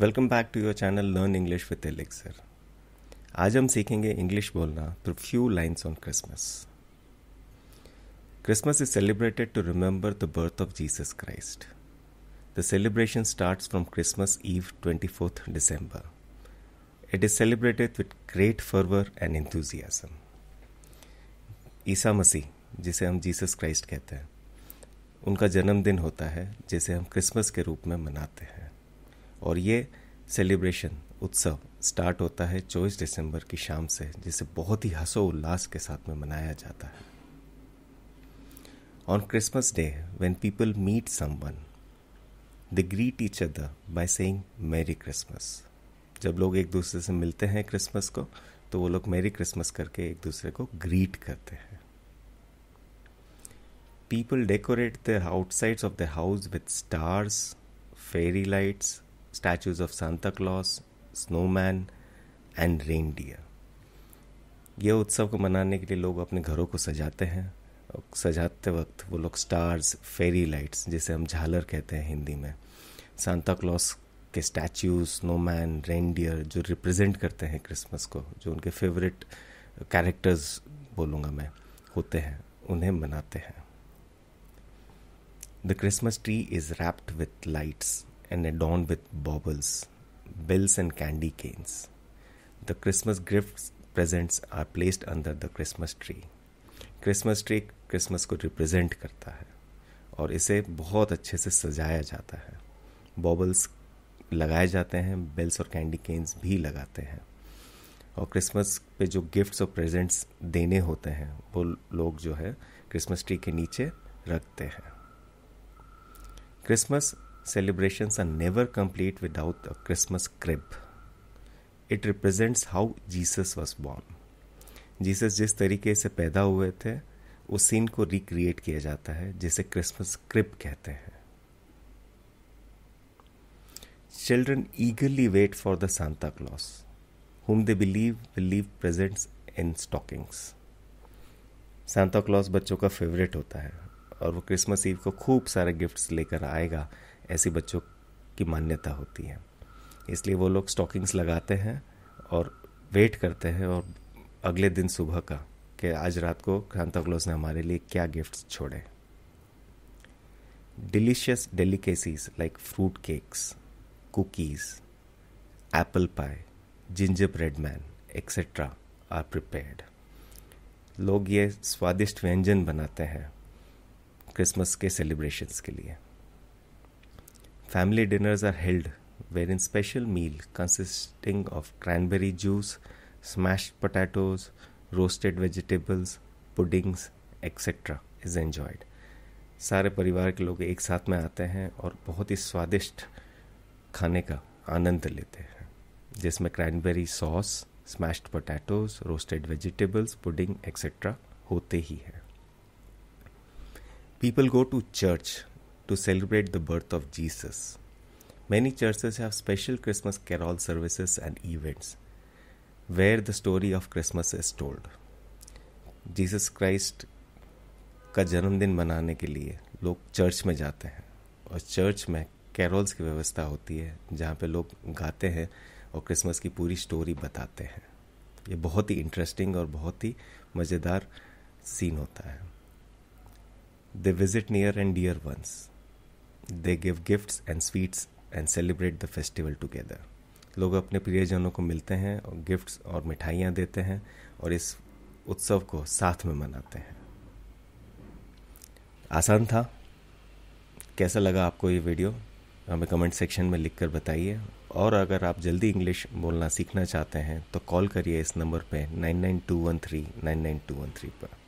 Welcome back to your channel learn English with Elixir आज हम सीखेंगे इंग्लिश बोलना through few lines on Christmas Christmas is celebrated to remember the birth of Jesus Christ the celebration start from Christmas Eve twenty fourth December it is celebrated with great fervour and enthusiasm Isa Masih जिसे हम Jesus Christ कहते हैं उनका जन्मदिन होता है जिसे हम क्रिसमस के रूप में मनाते हैं और ये सेलिब्रेशन उत्सव स्टार्ट होता है चौबीस दिसंबर की शाम से जिसे बहुत ही हसो उल्लास के साथ में मनाया जाता है on Christmas day when people meet someone, they greet each other by saying merry Christmas जब लोग एक दूसरे से मिलते हैं क्रिसमस को तो वो लोग मेरी क्रिसमस करके एक दूसरे को ग्रीट करते हैं people decorate the outsides of the house with stars fairy lights statues of Santa Claus, snowman and reindeer ये उत्सव को मनाने के लिए लोग अपने घरों को सजाते हैं सजाते वक्त वो लोग स्टार्स फेरी लाइट्स जिसे हम झालर कहते हैं हिंदी में सांता क्लॉस के स्टैचूज स्नोमैन रेनडियर जो रिप्रेजेंट करते हैं क्रिसमस को जो उनके फेवरेट कैरेक्टर्स बोलूँगा मैं होते हैं उन्हें मनाते हैं the Christmas tree is wrapped with lights and adorned with baubles, bells, and candy canes. The Christmas gifts presents are placed under the Christmas tree. Christmas tree Christmas को रिप्रेजेंट करता है और इसे बहुत अच्छे से सजाया जाता है बॉबल्स लगाए जाते हैं बेल्स और कैंडी केन्स भी लगाते हैं और क्रिसमस पे जो गिफ्ट्स और प्रेजेंट्स देने होते हैं वो लोग जो है क्रिसमस ट्री के नीचे रखते हैं Christmas celebrations are never complete without a Christmas crib. It represents how Jesus was born. Jesus जिस तरीके से पैदा हुए थे उस सीन को रिक्रिएट किया जाता है जिसे क्रिसमस क्रिप कहते हैं children eagerly wait for the Santa Claus whom they believe believe present presents in stockings Santa Claus बच्चों का फेवरेट होता है और वो क्रिसमस ईव को खूब सारे गिफ्ट्स लेकर आएगा ऐसी बच्चों की मान्यता होती है इसलिए वो लोग स्टॉकिंग्स लगाते हैं और वेट करते हैं और अगले दिन सुबह का कि आज रात को क्रांताक्लोज ने हमारे लिए क्या गिफ्ट्स छोड़े delicious delicacies like fruit cakes cookies pie ginger bread man etcetera are prepared लोग ये स्वादिष्ट व्यंजन बनाते हैं क्रिसमस के सेलिब्रेशंस के लिए family dinners are held wherein special meal consisting of cranberry juice, smashed potatoes, roasted vegetables, puddings etcetera is enjoyed सारे परिवार के लोग एक साथ में आते हैं और बहुत ही स्वादिष्ट खाने का आनंद लेते हैं जिसमें cranberry sauce smashed potatoes roasted vegetables pudding etcetera होते ही हैं people go to church to celebrate the birth of Jesus. Many churches have special Christmas carol services and events where the story of Christmas is told. Jesus Christ का जन्मदिन मनाने के लिए लोग church में जाते हैं और चर्च में कैरोल्स की व्यवस्था होती है जहाँ पे लोग गाते हैं और क्रिसमस की पूरी स्टोरी बताते हैं ये बहुत ही इंटरेस्टिंग और बहुत ही मज़ेदार सीन होता है they visit near and dear ones they give gifts and sweets and celebrate the festival together लोग अपने प्रियजनों को मिलते हैं और गिफ्ट्स और मिठाइयाँ देते हैं और इस उत्सव को साथ में मनाते हैं आसान था कैसा लगा आपको ये वीडियो हमें कमेंट सेक्शन में लिख कर बताइए और अगर आप जल्दी इंग्लिश बोलना सीखना चाहते हैं तो कॉल करिए इस नंबर पे वन थ्री पर